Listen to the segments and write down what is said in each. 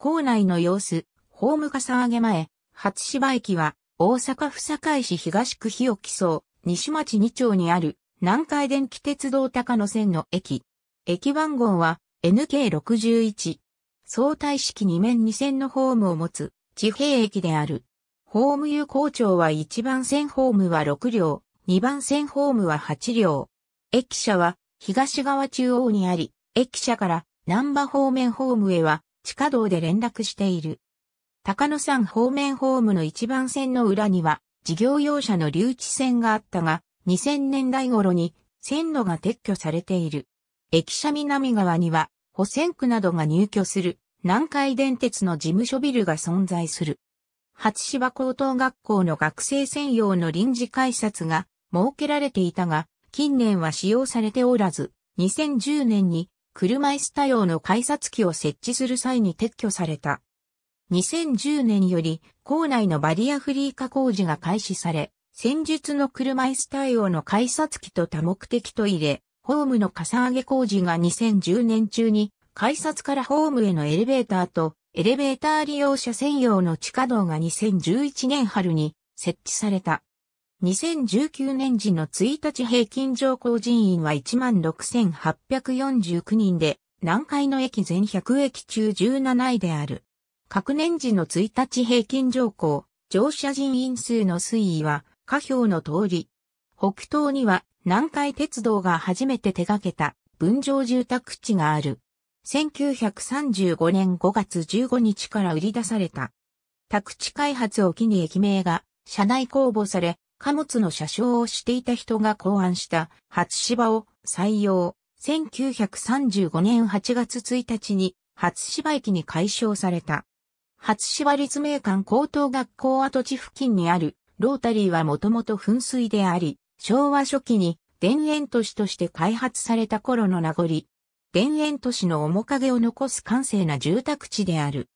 構内の様子、ホームかさ上げ前、初芝駅は、大阪府堺市東区日置荘、西町二丁にある、南海電気鉄道高野線の駅。駅番号は、NK61。相対式2面2線のホームを持つ、地平駅である。ホーム有効長は1番線ホームは6両、2番線ホームは8両。駅舎は、東側中央にあり、駅舎から、南波方面ホームへは、地下道で連絡している。高野山方面ホームの一番線の裏には事業用車の留置線があったが、2000年代頃に線路が撤去されている。駅舎南側には、保線区などが入居する南海電鉄の事務所ビルが存在する。初芝高等学校の学生専用の臨時改札が設けられていたが、近年は使用されておらず、2010年に車椅子多用の改札機を設置する際に撤去された。2010年より校内のバリアフリー化工事が開始され、戦術の車椅子対応の改札機と多目的トイレ、ホームのかさ上げ工事が2010年中に、改札からホームへのエレベーターと、エレベーター利用者専用の地下道が2011年春に設置された。2019年時の1日平均乗降人員は16,849人で、南海の駅全100駅中17位である。各年時の1日平均乗降、乗車人員数の推移は、下表の通り。北東には南海鉄道が初めて手掛けた分譲住宅地がある。1935年5月15日から売り出された。宅地開発を機に駅名が社内公募され、貨物の車掌をしていた人が考案した初芝を採用。1935年8月1日に初芝駅に改称された。初芝立命館高等学校跡地付近にあるロータリーはもともと噴水であり、昭和初期に田園都市として開発された頃の名残。田園都市の面影を残す閑静な住宅地である。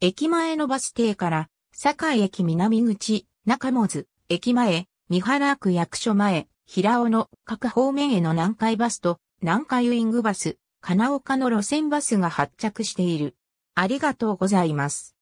駅前のバス停から、堺駅南口、中ず。駅前、三原区役所前、平尾の各方面への南海バスと南海ウィングバス、金岡の路線バスが発着している。ありがとうございます。